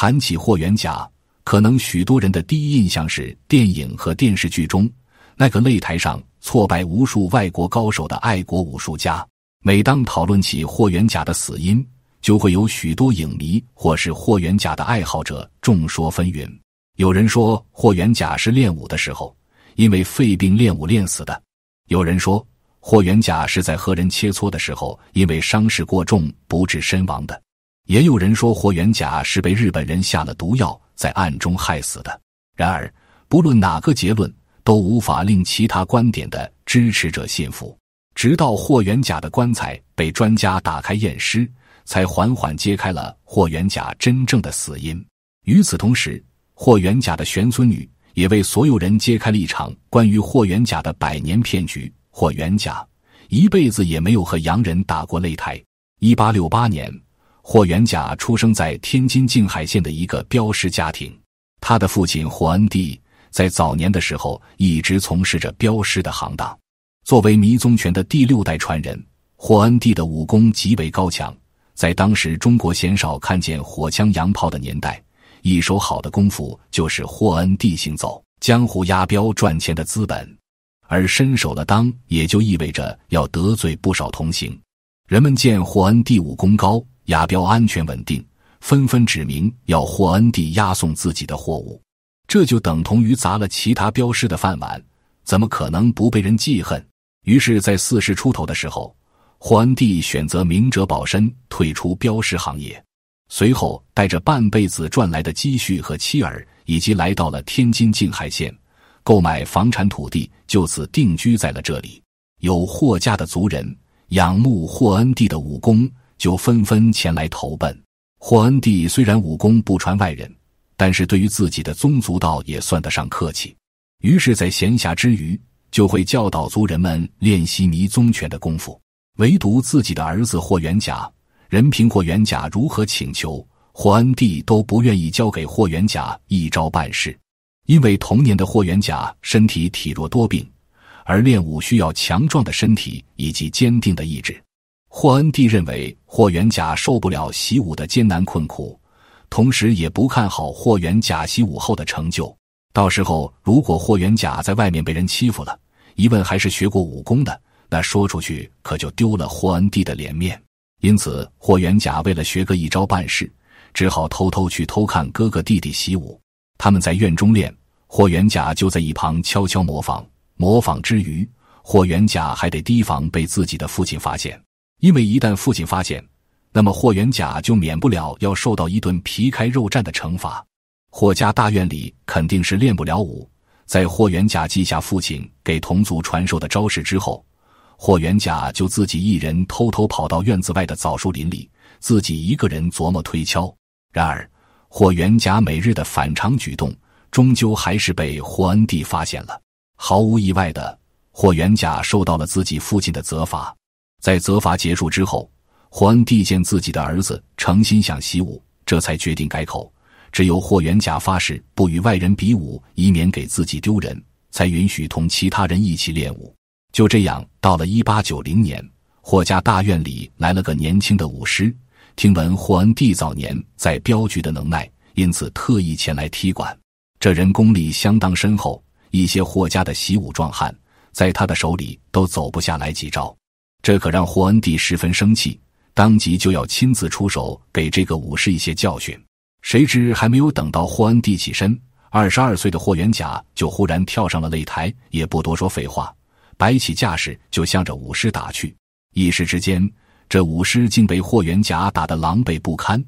谈起霍元甲，可能许多人的第一印象是电影和电视剧中那个擂台上挫败无数外国高手的爱国武术家。每当讨论起霍元甲的死因，就会有许多影迷或是霍元甲的爱好者众说纷纭。有人说霍元甲是练武的时候因为肺病练武练死的；有人说霍元甲是在和人切磋的时候因为伤势过重不治身亡的。也有人说霍元甲是被日本人下了毒药，在暗中害死的。然而，不论哪个结论，都无法令其他观点的支持者信服。直到霍元甲的棺材被专家打开验尸，才缓缓揭开了霍元甲真正的死因。与此同时，霍元甲的玄孙女也为所有人揭开了一场关于霍元甲的百年骗局。霍元甲一辈子也没有和洋人打过擂台。一八六八年。霍元甲出生在天津静海县的一个镖师家庭，他的父亲霍恩帝在早年的时候一直从事着镖师的行当。作为迷踪拳的第六代传人，霍恩帝的武功极为高强。在当时中国鲜少看见火枪洋炮的年代，一手好的功夫就是霍恩帝行走江湖押镖赚钱的资本，而身手的当也就意味着要得罪不少同行。人们见霍恩帝武功高。押镖安全稳定，纷纷指明要霍恩地押送自己的货物，这就等同于砸了其他镖师的饭碗，怎么可能不被人记恨？于是，在四十出头的时候，霍恩地选择明哲保身，退出镖师行业。随后，带着半辈子赚来的积蓄和妻儿，以及来到了天津静海县，购买房产土地，就此定居在了这里。有霍家的族人仰慕霍恩地的武功。就纷纷前来投奔霍恩帝。虽然武功不传外人，但是对于自己的宗族道也算得上客气。于是，在闲暇之余，就会教导族人们练习迷踪拳的功夫。唯独自己的儿子霍元甲，任凭霍元甲如何请求，霍恩帝都不愿意交给霍元甲一招半式，因为童年的霍元甲身体体弱多病，而练武需要强壮的身体以及坚定的意志。霍恩第认为霍元甲受不了习武的艰难困苦，同时也不看好霍元甲习武后的成就。到时候如果霍元甲在外面被人欺负了，一问还是学过武功的，那说出去可就丢了霍恩第的脸面。因此，霍元甲为了学个一招半式，只好偷偷去偷看哥哥弟弟习武。他们在院中练，霍元甲就在一旁悄悄模仿。模仿之余，霍元甲还得提防被自己的父亲发现。因为一旦父亲发现，那么霍元甲就免不了要受到一顿皮开肉绽的惩罚。霍家大院里肯定是练不了武，在霍元甲记下父亲给同族传授的招式之后，霍元甲就自己一人偷偷跑到院子外的枣树林里，自己一个人琢磨推敲。然而，霍元甲每日的反常举动，终究还是被霍恩帝发现了。毫无意外的，霍元甲受到了自己父亲的责罚。在责罚结束之后，霍恩第见自己的儿子诚心想习武，这才决定改口。只有霍元甲发誓不与外人比武，以免给自己丢人，才允许同其他人一起练武。就这样，到了一八九零年，霍家大院里来了个年轻的武师。听闻霍恩帝早年在镖局的能耐，因此特意前来踢馆。这人功力相当深厚，一些霍家的习武壮汉在他的手里都走不下来几招。这可让霍恩地十分生气，当即就要亲自出手给这个武士一些教训。谁知还没有等到霍恩地起身，二十二岁的霍元甲就忽然跳上了擂台，也不多说废话，摆起架势就向着武士打去。一时之间，这武士竟被霍元甲打得狼狈不堪，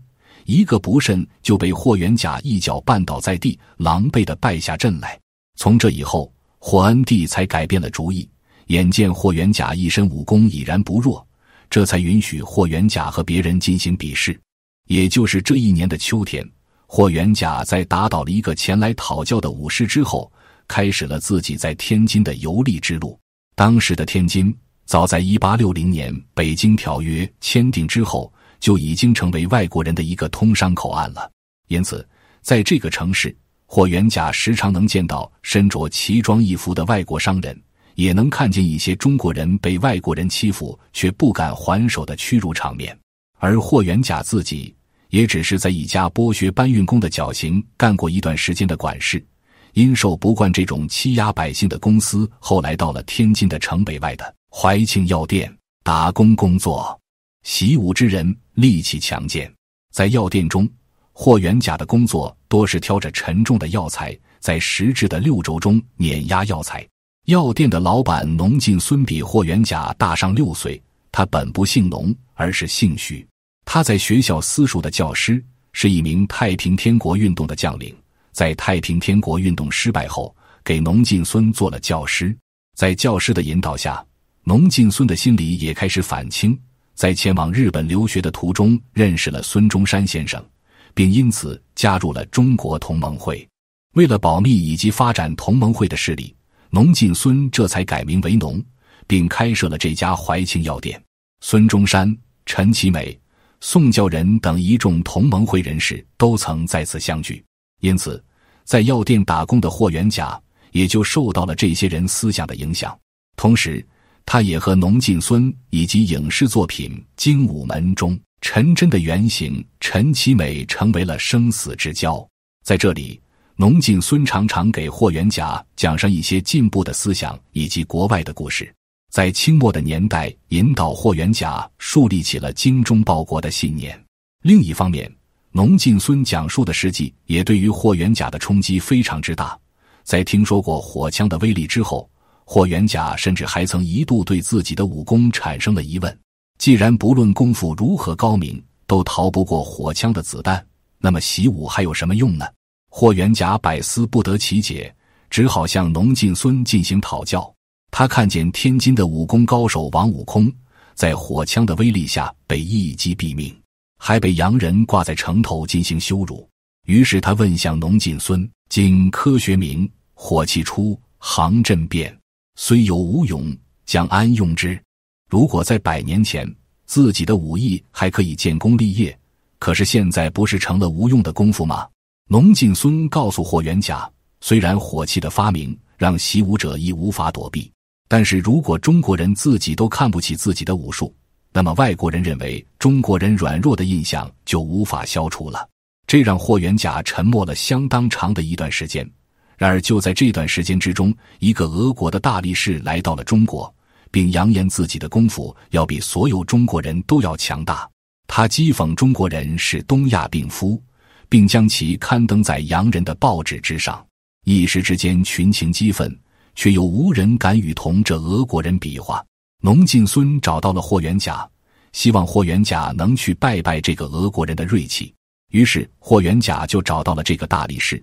一个不慎就被霍元甲一脚绊倒在地，狼狈的败下阵来。从这以后，霍恩地才改变了主意。眼见霍元甲一身武功已然不弱，这才允许霍元甲和别人进行比试。也就是这一年的秋天，霍元甲在打倒了一个前来讨教的武士之后，开始了自己在天津的游历之路。当时的天津，早在1860年《北京条约》签订之后，就已经成为外国人的一个通商口岸了。因此，在这个城市，霍元甲时常能见到身着奇装异服的外国商人。也能看见一些中国人被外国人欺负却不敢还手的屈辱场面，而霍元甲自己也只是在一家剥削搬运工的脚行干过一段时间的管事，因受不惯这种欺压百姓的公司，后来到了天津的城北外的怀庆药店打工工作。习武之人力气强健，在药店中，霍元甲的工作多是挑着沉重的药材，在实质的六轴中碾压药材。药店的老板农进孙比霍元甲大上六岁，他本不姓农，而是姓徐。他在学校私塾的教师是一名太平天国运动的将领，在太平天国运动失败后，给农进孙做了教师。在教师的引导下，农进孙的心理也开始反清。在前往日本留学的途中，认识了孙中山先生，并因此加入了中国同盟会。为了保密以及发展同盟会的势力。农进孙这才改名为农，并开设了这家怀庆药店。孙中山、陈其美、宋教仁等一众同盟会人士都曾在此相聚，因此，在药店打工的霍元甲也就受到了这些人思想的影响。同时，他也和农进孙以及影视作品《精武门》中陈真的原型陈其美成为了生死之交。在这里。农劲孙常常给霍元甲讲上一些进步的思想以及国外的故事，在清末的年代，引导霍元甲树立起了精忠报国的信念。另一方面，农劲孙讲述的事迹也对于霍元甲的冲击非常之大。在听说过火枪的威力之后，霍元甲甚至还曾一度对自己的武功产生了疑问：既然不论功夫如何高明，都逃不过火枪的子弹，那么习武还有什么用呢？霍元甲百思不得其解，只好向农敬孙进行讨教。他看见天津的武功高手王悟空，在火枪的威力下被一击毙命，还被洋人挂在城头进行羞辱。于是他问向农敬孙：“今科学明，火器出，行阵变，虽有武勇，将安用之？如果在百年前，自己的武艺还可以建功立业，可是现在不是成了无用的功夫吗？”龙劲孙告诉霍元甲：“虽然火器的发明让习武者已无法躲避，但是如果中国人自己都看不起自己的武术，那么外国人认为中国人软弱的印象就无法消除了。”这让霍元甲沉默了相当长的一段时间。然而，就在这段时间之中，一个俄国的大力士来到了中国，并扬言自己的功夫要比所有中国人都要强大。他讥讽中国人是东亚病夫。并将其刊登在洋人的报纸之上，一时之间群情激愤，却又无人敢与同这俄国人比划。农劲孙找到了霍元甲，希望霍元甲能去拜拜这个俄国人的锐气。于是霍元甲就找到了这个大力士，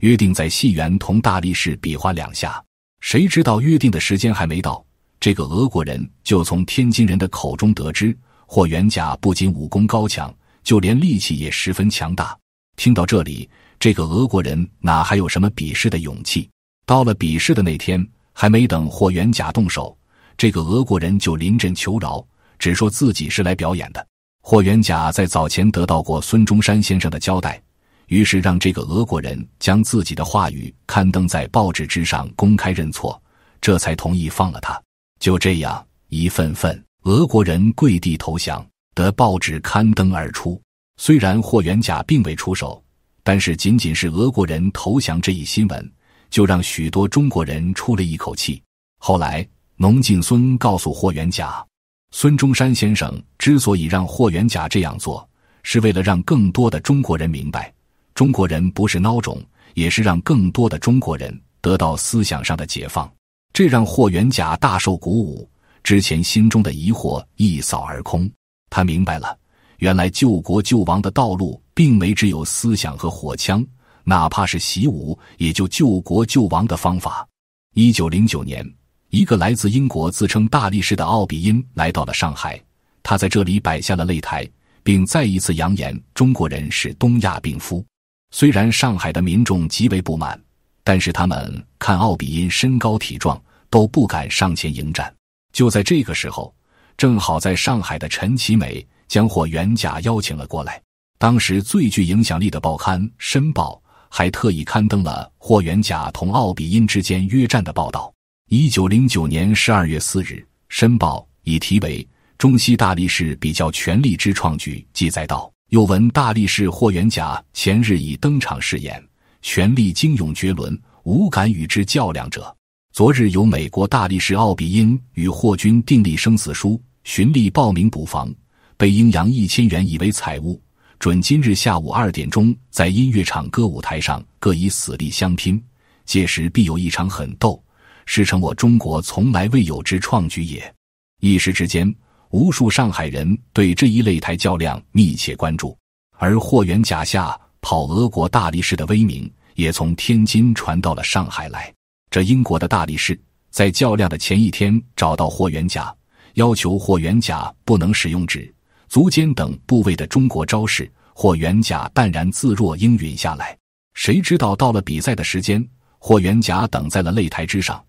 约定在戏园同大力士比划两下。谁知道约定的时间还没到，这个俄国人就从天津人的口中得知，霍元甲不仅武功高强，就连力气也十分强大。听到这里，这个俄国人哪还有什么比试的勇气？到了比试的那天，还没等霍元甲动手，这个俄国人就临阵求饶，只说自己是来表演的。霍元甲在早前得到过孙中山先生的交代，于是让这个俄国人将自己的话语刊登在报纸之上，公开认错，这才同意放了他。就这样，一份份俄国人跪地投降的报纸刊登而出。虽然霍元甲并未出手，但是仅仅是俄国人投降这一新闻，就让许多中国人出了一口气。后来，农劲孙告诉霍元甲，孙中山先生之所以让霍元甲这样做，是为了让更多的中国人明白中国人不是孬种，也是让更多的中国人得到思想上的解放。这让霍元甲大受鼓舞，之前心中的疑惑一扫而空，他明白了。原来救国救亡的道路，并没只有思想和火枪，哪怕是习武，也就救国救亡的方法。一九零九年，一个来自英国、自称大力士的奥比因来到了上海，他在这里摆下了擂台，并再一次扬言中国人是东亚病夫。虽然上海的民众极为不满，但是他们看奥比因身高体壮，都不敢上前迎战。就在这个时候，正好在上海的陈其美。将霍元甲邀请了过来。当时最具影响力的报刊《申报》还特意刊登了霍元甲同奥比因之间约战的报道。一九零九年十二月四日，《申报》以题为“中西大力士比较权力之创举”记载道：“又闻大力士霍元甲前日已登场试演，权力精勇绝伦，无敢与之较量者。昨日由美国大力士奥比因与霍军订立生死书，寻例报名补防。”被阴阳一千元以为财物，准今日下午二点钟在音乐场歌舞台上各以死力相拼，届时必有一场狠斗，是成我中国从来未有之创举也。一时之间，无数上海人对这一擂台较量密切关注，而霍元甲下跑俄国大力士的威名也从天津传到了上海来。这英国的大力士在较量的前一天找到霍元甲，要求霍元甲不能使用纸。足尖等部位的中国招式，霍元甲淡然自若应允下来。谁知道到了比赛的时间，霍元甲等在了擂台之上，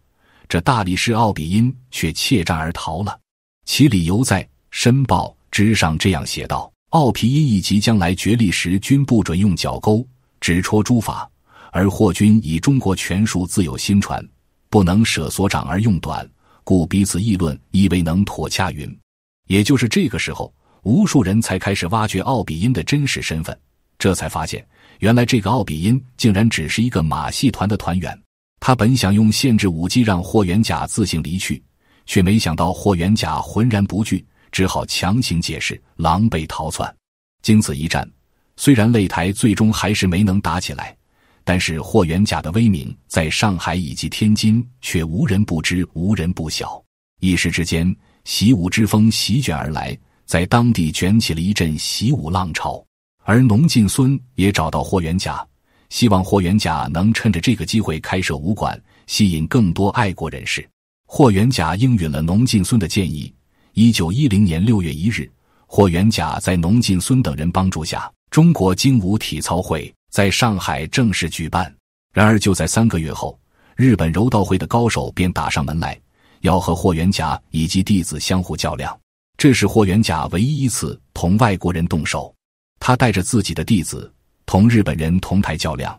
这大力士奥比音却怯战而逃了。其理由在《申报》之上这样写道：“奥皮音一即将来决力时，均不准用脚勾、只戳诸法，而霍军以中国拳术自有心传，不能舍所长而用短，故彼此议论以为能妥洽匀。”也就是这个时候。无数人才开始挖掘奥比因的真实身份，这才发现，原来这个奥比因竟然只是一个马戏团的团员。他本想用限制武技让霍元甲自行离去，却没想到霍元甲浑然不惧，只好强行解释，狼狈逃窜。经此一战，虽然擂台最终还是没能打起来，但是霍元甲的威名在上海以及天津却无人不知，无人不晓。一时之间，习武之风席卷而来。在当地卷起了一阵习武浪潮，而农劲孙也找到霍元甲，希望霍元甲能趁着这个机会开设武馆，吸引更多爱国人士。霍元甲应允了农劲孙的建议。一九一零年六月一日，霍元甲在农劲孙等人帮助下，中国精武体操会在上海正式举办。然而，就在三个月后，日本柔道会的高手便打上门来，要和霍元甲以及弟子相互较量。这是霍元甲唯一一次同外国人动手，他带着自己的弟子同日本人同台较量，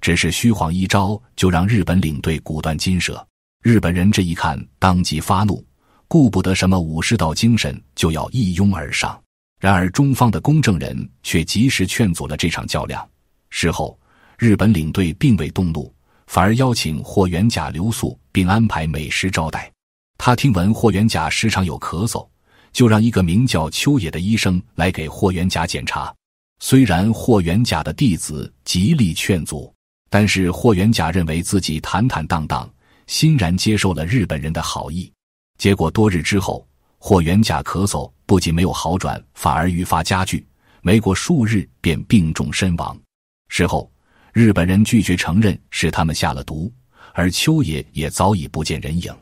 只是虚晃一招就让日本领队骨断筋折。日本人这一看，当即发怒，顾不得什么武士道精神，就要一拥而上。然而中方的公证人却及时劝阻了这场较量。事后，日本领队并未动怒，反而邀请霍元甲留宿，并安排美食招待。他听闻霍元甲时常有咳嗽。就让一个名叫秋野的医生来给霍元甲检查。虽然霍元甲的弟子极力劝阻，但是霍元甲认为自己坦坦荡荡，欣然接受了日本人的好意。结果多日之后，霍元甲咳嗽不仅没有好转，反而愈发加剧。没过数日，便病重身亡。事后，日本人拒绝承认是他们下了毒，而秋野也早已不见人影。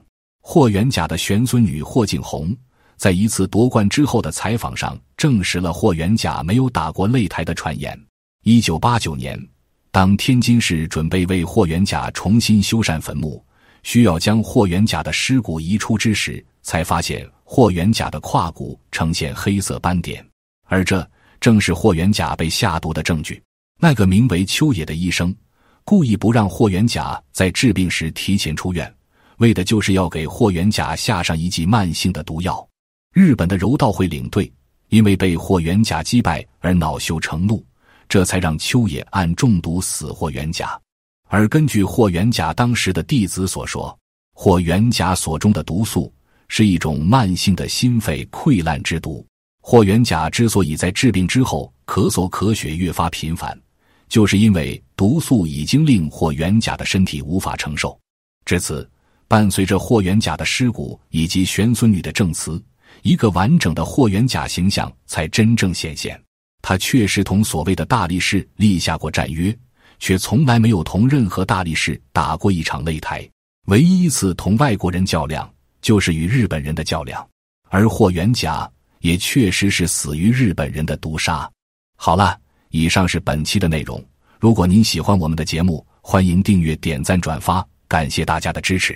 霍元甲的玄孙女霍锦红。在一次夺冠之后的采访上，证实了霍元甲没有打过擂台的传言。一九八九年，当天津市准备为霍元甲重新修缮坟墓，需要将霍元甲的尸骨移出之时，才发现霍元甲的胯骨呈现黑色斑点，而这正是霍元甲被下毒的证据。那个名为秋野的医生，故意不让霍元甲在治病时提前出院，为的就是要给霍元甲下上一剂慢性的毒药。日本的柔道会领队因为被霍元甲击败而恼羞成怒，这才让秋野暗中毒死霍元甲。而根据霍元甲当时的弟子所说，霍元甲所中的毒素是一种慢性的心肺溃烂之毒。霍元甲之所以在治病之后咳嗽咳血越发频繁，就是因为毒素已经令霍元甲的身体无法承受。至此，伴随着霍元甲的尸骨以及玄孙女的证词。一个完整的霍元甲形象才真正显现。他确实同所谓的大力士立下过战约，却从来没有同任何大力士打过一场擂台。唯一一次同外国人较量，就是与日本人的较量。而霍元甲也确实是死于日本人的毒杀。好了，以上是本期的内容。如果您喜欢我们的节目，欢迎订阅、点赞、转发，感谢大家的支持。